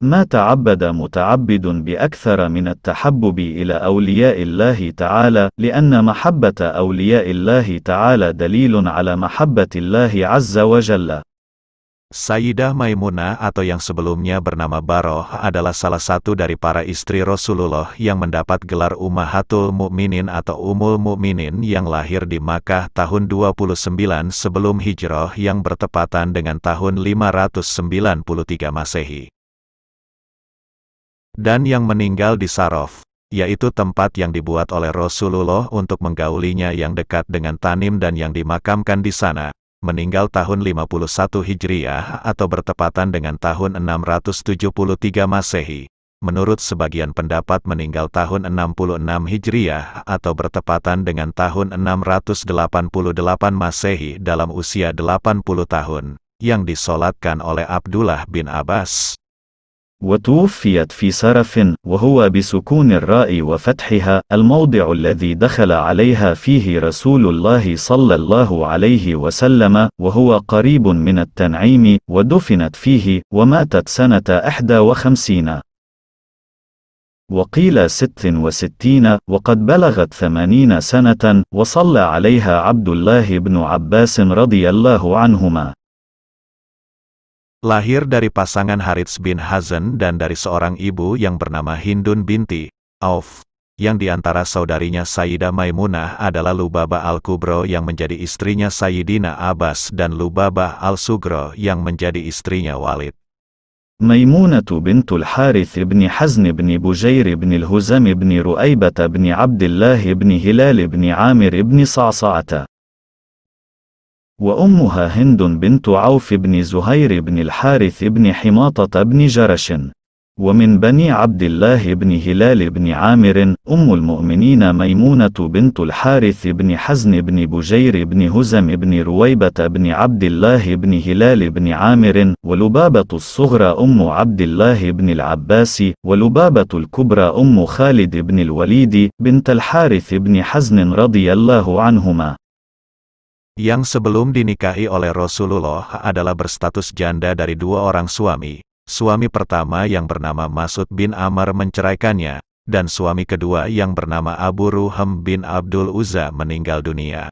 ما تعبد متعبد بأكثر من التحبب إلى أولياء الله تعالى لأن محبة أولياء الله تعالى دليل على محبة الله عز وجل Sayyidah Maimunah atau yang sebelumnya bernama Baroh adalah salah satu dari para istri Rasulullah yang mendapat gelar Ummahatul Mukminin atau Umul Mukminin yang lahir di Makkah tahun 29 sebelum Hijrah yang bertepatan dengan tahun 593 Masehi. Dan yang meninggal di Sarof, yaitu tempat yang dibuat oleh Rasulullah untuk menggaulinya yang dekat dengan Tanim dan yang dimakamkan di sana, meninggal tahun 51 Hijriah atau bertepatan dengan tahun 673 Masehi. Menurut sebagian pendapat meninggal tahun 66 Hijriah atau bertepatan dengan tahun 688 Masehi dalam usia 80 tahun, yang disolatkan oleh Abdullah bin Abbas. وتوفيت في سرف وهو بسكون الراء وفتحها الموضع الذي دخل عليها فيه رسول الله صلى الله عليه وسلم وهو قريب من التنعيم ودفنت فيه وماتت سنة 51 وقيل ست وستين وقد بلغت ثمانين سنة وصلى عليها عبد الله بن عباس رضي الله عنهما Lahir dari pasangan Harits bin Hazen dan dari seorang ibu yang bernama Hindun binti Auf, yang diantara saudarinya Sayyida Maimunah adalah Lubaba Al-Kubro yang menjadi istrinya Sayyidina Abbas dan Lubaba Al-Sugro yang menjadi istrinya Walid. ميمونة بنت الحارث بن حزن بن بجير بن al بن رؤيبة بن عبد الله بن هلال بن عامر بن صعصعة وأمها هند بنت عوف بن زهير بن الحارث بن حماطة بن جرش ومن بني عبد الله بن هلال بن عامر أم المؤمنين ميمونة بنت الحارث بن حزن بن بجير بن هزم بن رويبة بن عبد الله بن هلال بن عامر ولبابة الصغرى أم عبد الله بن العباس ولبابة الكبرى أم خالد بن الوليد بنت الحارث بن حزن رضي الله عنهما yang sebelum dinikahi oleh Rasulullah adalah berstatus janda dari dua orang suami. Suami pertama yang bernama Masud bin Amr menceraikannya, dan suami kedua yang bernama Abu Ruham bin Abdul Uzza meninggal dunia.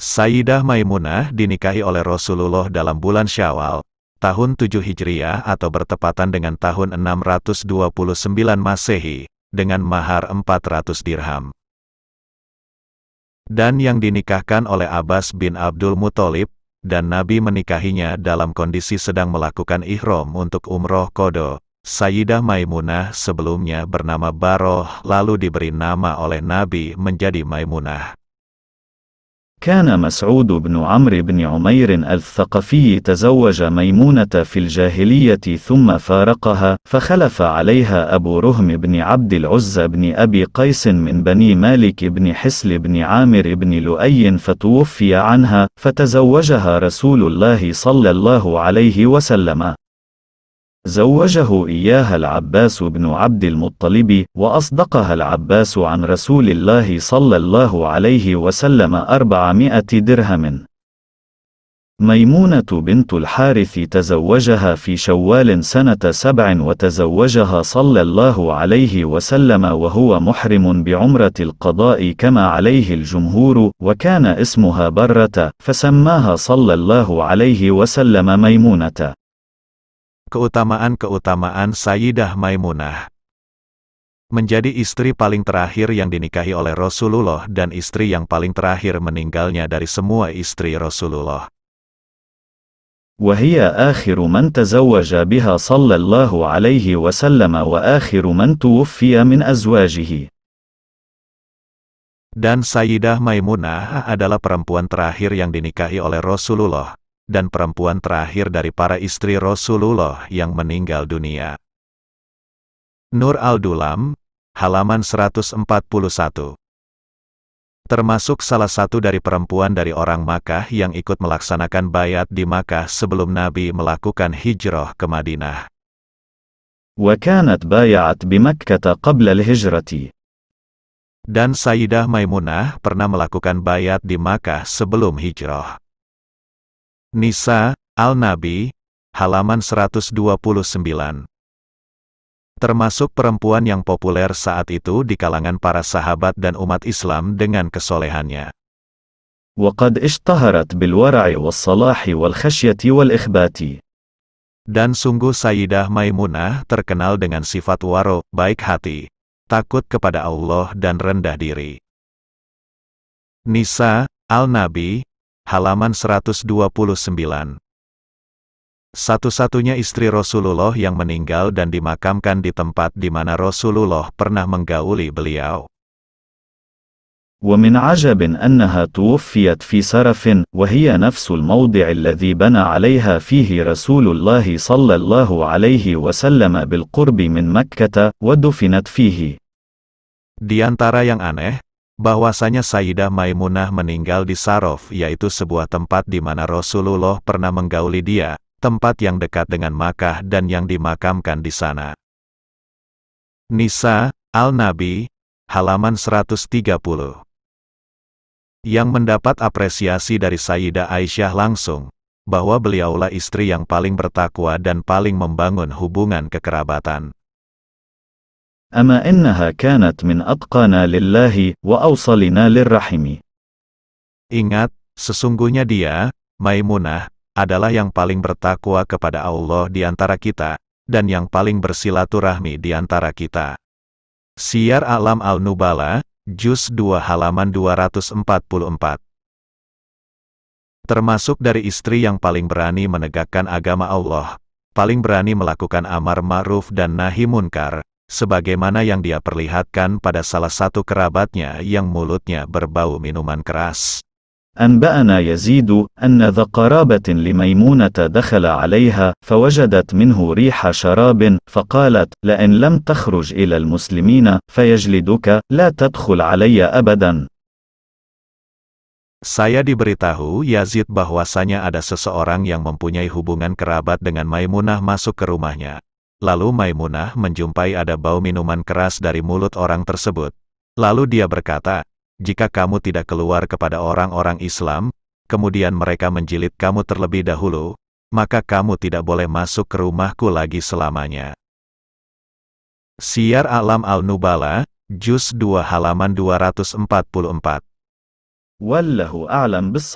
Sayyidah Maimunah dinikahi oleh Rasulullah dalam bulan Syawal, tahun 7 Hijriah atau bertepatan dengan tahun 629 Masehi, dengan mahar 400 dirham dan yang dinikahkan oleh Abbas bin Abdul Muthalib, dan Nabi menikahinya dalam kondisi sedang melakukan ihram untuk umroh kodo. Sayyidah Maimunah sebelumnya bernama Baroh lalu diberi nama oleh Nabi menjadi Maimunah. كان مسعود بن عمرو بن عمير الثقفي تزوج ميمونة في الجاهلية ثم فارقها فخلف عليها أبو رهم بن عبد العز بن أبي قيس من بني مالك بن حسل بن عامر بن لؤي فتوفي عنها فتزوجها رسول الله صلى الله عليه وسلم زوجه إياها العباس بن عبد المطلب وأصدقها العباس عن رسول الله صلى الله عليه وسلم أربعمائة درهم ميمونة بنت الحارث تزوجها في شوال سنة سبع وتزوجها صلى الله عليه وسلم وهو محرم بعمرة القضاء كما عليه الجمهور وكان اسمها برة فسماها صلى الله عليه وسلم ميمونة Keutamaan-keutamaan Sayyidah Maimunah Menjadi istri paling terakhir yang dinikahi oleh Rasulullah dan istri yang paling terakhir meninggalnya dari semua istri Rasulullah. وهي آخر من تزوج بها صلى الله عليه وسلم وآخر من توفي من أزواجه. Dan Sayyidah Maimunah adalah perempuan terakhir yang dinikahi oleh Rasulullah dan perempuan terakhir dari para istri Rasulullah yang meninggal dunia. Nur al-Dulam, halaman 141 termasuk salah satu dari perempuan dari orang Makkah yang ikut melaksanakan bayat di Makkah sebelum Nabi melakukan hijrah ke Madinah. Dan Sayyidah Maimunah pernah melakukan bayat di Makkah sebelum hijrah. Nisa, Al-Nabi, halaman 129. Termasuk perempuan yang populer saat itu di kalangan para sahabat dan umat Islam dengan kesolehannya. وقد اشتهرت بالورع والصلاح والخشية والإخبات. Dan sungguh Sayyidah Maimunah terkenal dengan sifat waro, baik hati, takut kepada Allah dan rendah diri. Nisa, Al-Nabi, halaman 129. Satu-satunya istri Rasulullah yang meninggal dan dimakamkan di tempat di mana Rasulullah pernah menggauli beliau. ومن عجب أنها توفيت في سرف وهي نفس الموضع الذي بنى عليها فيه رسول الله صلى الله عليه وسلم بالقرب من مكة ودفنت فيه. Di antara yang aneh, bahwasanya Sayyidah Maimunah meninggal di Sarof yaitu sebuah tempat di mana Rasulullah pernah menggauli dia, tempat yang dekat dengan Makkah dan yang dimakamkan di sana. Nisa, Al-Nabi, halaman 130. Yang mendapat apresiasi dari Sayyidah Aisyah langsung, bahwa beliaulah istri yang paling bertakwa dan paling membangun hubungan kekerabatan. أما إنها كانت من أتقانا لله وأوصلنا للرحم Ingat, sesungguhnya dia, Maimunah, adalah yang paling bertakwa kepada Allah di antara kita, dan yang paling bersilaturahmi di antara kita. Siar Alam Al-Nubala, Juz 2 halaman 244 Termasuk dari istri yang paling berani menegakkan agama Allah, paling berani melakukan amar ma'ruf dan nahi munkar, sebagaimana yang dia perlihatkan pada salah satu kerabatnya yang mulutnya berbau minuman keras. أنبأنا يزيد أن ذا قرابة لميمونة دخل عليها فوجدت منه ريح شراب فقالت لئن لم تخرج إلى المسلمين فيجلدك لا تدخل علي أبدا Saya diberitahu Yazid bahwasanya ada seseorang yang mempunyai hubungan kerabat dengan Maimunah masuk ke rumahnya, Lalu Maimunah menjumpai ada bau minuman keras dari mulut orang tersebut. Lalu dia berkata, jika kamu tidak keluar kepada orang-orang Islam, kemudian mereka menjilid kamu terlebih dahulu, maka kamu tidak boleh masuk ke rumahku lagi selamanya. Siar Alam Al-Nubala, Juz 2 halaman 244. Wallahu a'lam bis